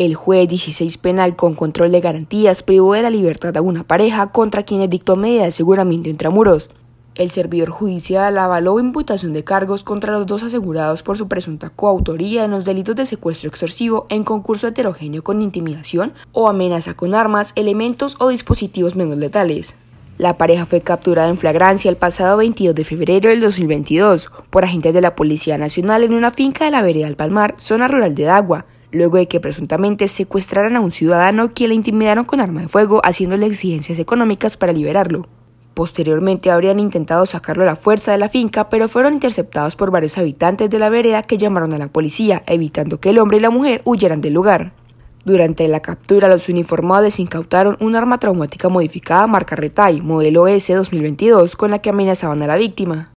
El juez 16 penal con control de garantías privó de la libertad a una pareja contra quienes dictó medidas de aseguramiento intramuros. El servidor judicial avaló imputación de cargos contra los dos asegurados por su presunta coautoría en los delitos de secuestro extorsivo en concurso heterogéneo con intimidación o amenaza con armas, elementos o dispositivos menos letales. La pareja fue capturada en flagrancia el pasado 22 de febrero del 2022 por agentes de la Policía Nacional en una finca de la vereda del Palmar, zona rural de Dagua, luego de que presuntamente secuestraran a un ciudadano quien le intimidaron con arma de fuego haciéndole exigencias económicas para liberarlo. Posteriormente habrían intentado sacarlo a la fuerza de la finca, pero fueron interceptados por varios habitantes de la vereda que llamaron a la policía, evitando que el hombre y la mujer huyeran del lugar. Durante la captura, los uniformados incautaron un arma traumática modificada marca Retay, modelo S 2022, con la que amenazaban a la víctima.